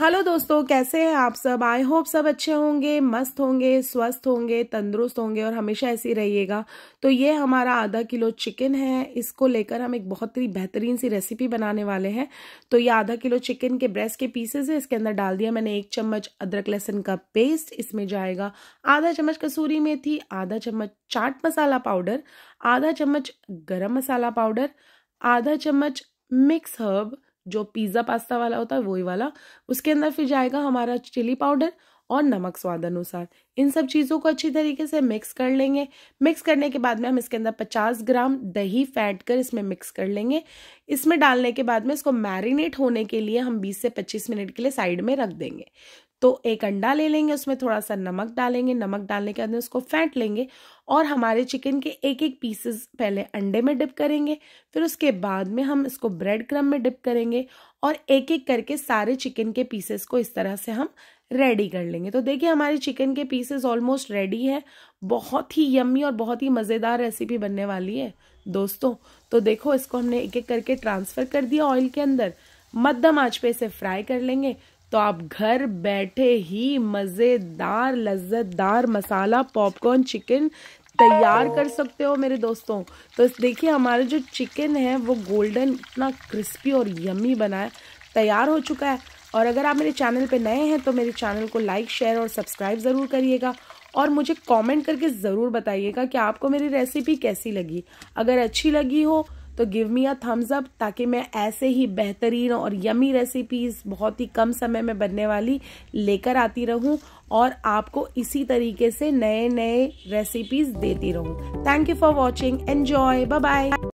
hello दोस्तों कैसे हैं आप सब आई होप सब अच्छे होंगे मस्त होंगे स्वस्थ होंगे तंदुरुस्त होंगे और हमेशा ऐसे ही रहिएगा तो ये हमारा आधा किलो चिकन है इसको लेकर हम एक बहुत ही बेहतरीन सी रेसिपी बनाने वाले हैं तो ये आधा किलो चिकन के ब्रेस्ट के पीसेस है इसके अंदर डाल दिया मैंने एक चम्मच अदरक लहसुन का पेस्ट इसमें जाएगा आधा चम्मच कसूरी मेथी आधा चम्मच चाट मसाला पाउडर आधा चम्मच गर्म मसाला पाउडर आधा चम्मच मिक्स हर्ब जो पिज़्ज़ा पास्ता वाला होता है वही वाला उसके अंदर फिर जाएगा हमारा चिली पाउडर और नमक स्वाद अनुसार इन सब चीज़ों को अच्छी तरीके से मिक्स कर लेंगे मिक्स करने के बाद में हम इसके अंदर 50 ग्राम दही फैट कर इसमें मिक्स कर लेंगे इसमें डालने के बाद में इसको मैरिनेट होने के लिए हम 20 से 25 मिनट के लिए साइड में रख देंगे तो एक अंडा ले लेंगे उसमें थोड़ा सा नमक डालेंगे नमक डालने के बाद में उसको फेंट लेंगे और हमारे चिकन के एक एक पीसेस पहले अंडे में डिप करेंगे फिर उसके बाद में हम इसको ब्रेड क्रम में डिप करेंगे और एक एक करके सारे चिकन के पीसेस को इस तरह से हम रेडी कर लेंगे तो देखिए हमारे चिकन के पीसेस ऑलमोस्ट रेडी है बहुत ही यम्मी और बहुत ही मज़ेदार रेसिपी बनने वाली है दोस्तों तो देखो इसको हमने एक एक करके ट्रांसफ़र कर दिया ऑयल के अंदर मध्यम आँच पे इसे फ्राई कर लेंगे तो आप घर बैठे ही मज़ेदार लज्जतदार मसाला पॉपकॉर्न चिकन तैयार कर सकते हो मेरे दोस्तों तो देखिए हमारा जो चिकन है वो गोल्डन इतना क्रिस्पी और यमी बना है तैयार हो चुका है और अगर आप मेरे चैनल पे नए हैं तो मेरे चैनल को लाइक शेयर और सब्सक्राइब ज़रूर करिएगा और मुझे कमेंट करके ज़रूर बताइएगा कि आपको मेरी रेसिपी कैसी लगी अगर अच्छी लगी हो तो give me a thumbs up ताकि मैं ऐसे ही बेहतरीन और यमी रेसिपीज़ बहुत ही कम समय में बनने वाली लेकर आती रहूं और आपको इसी तरीके से नए नए रेसिपीज़ देती रहूं thank you for watching enjoy bye bye